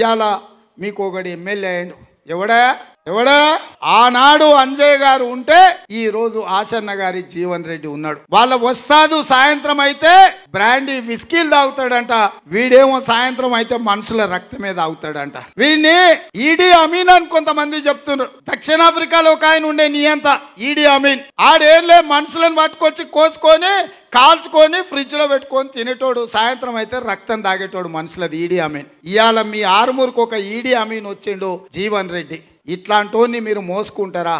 ఇవాళ మీకు ఒకటి ఎమ్మెల్యే అయ్యాడు ఎవడా ఎవడా ఆనాడు అంజయ్ గారు ఉంటే ఈ రోజు ఆసన్న గారి జీవన్ రెడ్డి ఉన్నాడు వాళ్ళ వస్తాదు సాయంత్రం అయితే బ్రాండీ విస్కీలు తాగుతాడంట వీడేమో సాయంత్రం అయితే మనుషుల రక్తమే తాగుతాడంట వీడిని ఈడీ అమీన్ అని కొంతమంది చెప్తున్నారు దక్షిణాఫ్రికాలో ఒక ఆయన ఉండే నియంత ఈడీ అమీన్ ఆడేంలే మనుషులను పట్టుకొచ్చి కోసుకొని కాల్చుకొని ఫ్రిడ్జ్ లో పెట్టుకొని తినేటోడు సాయంత్రం అయితే రక్తం తాగేటోడు మనుషులది ఈడీ అమీన్ ఇవాళ మీ ఆరుమూరుకు ఒక ఈడీ అమీన్ వచ్చిండు జీవన్ రెడ్డి ఇట్లాంటి మీరు మోసుకుంటారా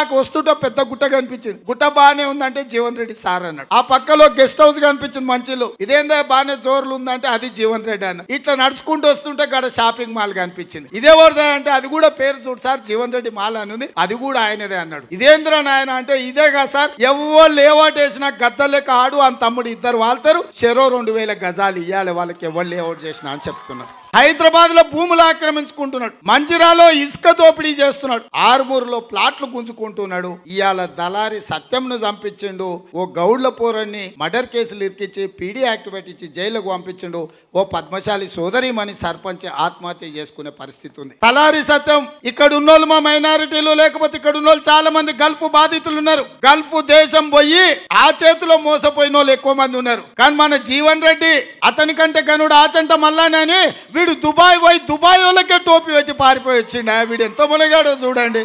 ఆకు వస్తుంటే పెద్ద గుట్ట కనిపించింది గుట్ట బాగానే ఉందంటే జీవన్ రెడ్డి సార్ అన్నాడు ఆ పక్కలో గెస్ట్ హౌస్ కనిపించింది మంచిలో ఇదేందా బాగానే జోర్లు ఉందంటే అది జీవన్ రెడ్డి అన్న ఇట్లా నడుచుకుంటూ వస్తుంటే గడ షాపింగ్ మాల్ కనిపించింది ఇదే అంటే అది కూడా పేరు చూడు సార్ జీవన్ రెడ్డి మాల్ అని అది కూడా ఆయనదే అన్నాడు ఇదేంద్ర నాయన అంటే ఇదే కదా సార్ ఎవో లేఅవుట్ వేసినా గద్ద లెక్క ఆడు అని తమ్ముడు ఇద్దరు వాళ్తారు చెరో రెండు వేల గజాలు ఇవ్వాలి వాళ్ళకి ఎవరు లేఅవుట్ చేసిన అని చెప్తున్నారు హైదరాబాద్ లో భూములు ఆక్రమించుకుంటున్నాడు మంజిరాలో ఇసుక ఇసుక దోపిడీ చేస్తున్నాడు ఆర్మూరులో ప్లాట్లు గుంజుకుంటున్నాడు ఇవాళ దళారి సత్యంను చంపించిండు ఓ గౌడ్ల పోరాన్ని మర్డర్ కేసులు ఇరికిచ్చి పీడీ యాక్టివేట్ ఇచ్చి జైలుకు పంపించిండు ఓ పద్మశాలి సోదరిమని సర్పంచ్ ఆత్మహత్య చేసుకునే పరిస్థితి ఉంది దళారి సత్యం ఇక్కడ ఉన్న మా మైనారిటీలు లేకపోతే ఇక్కడ ఉన్నోళ్ళు చాలా మంది గల్ఫ్ బాధితులు ఉన్నారు గల్ఫ్ దేశం పోయి ఆ చేతిలో మోసపోయిన వాళ్ళు ఎక్కువ మంది ఉన్నారు కానీ మన జీవన్ రెడ్డి అతని కంటే గనుడు ఆచంట మల్లానని వీడు దుబాయ్ పోయి దుబాయ్ వాళ్ళకే టోపీ పెట్టి పారిపోయి వచ్చిండు వీడు ఎంత మునగాడో చూడండి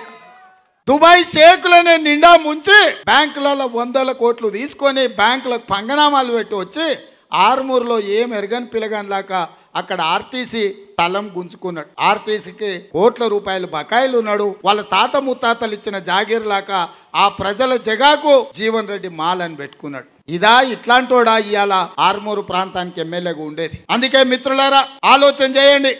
దుబాయ్ షేకులనే నిండా ముంచి బ్యాంకులలో వందల కోట్లు తీసుకొని బ్యాంకులకు పంగనామాలు పెట్టి వచ్చి ఆర్మూర్లో ఏం ఎరగని పిలగనిలాక అక్కడ ఆర్టీసీ తలం గుంజుకున్నాడు ఆర్టీసీకి కోట్ల రూపాయలు బకాయిలు ఉన్నాడు వాళ్ళ తాత ముత్తాతలు ఇచ్చిన జాగీర్లాక ఆ ప్రజల జగాకు జీవన్ రెడ్డి మాలని పెట్టుకున్నాడు ఇదా ఇట్లాంటోడా ఇవాళ ఆర్మూరు ప్రాంతానికి ఎమ్మెల్యేగా ఉండేది అందుకే మిత్రులారా ఆలోచన చేయండి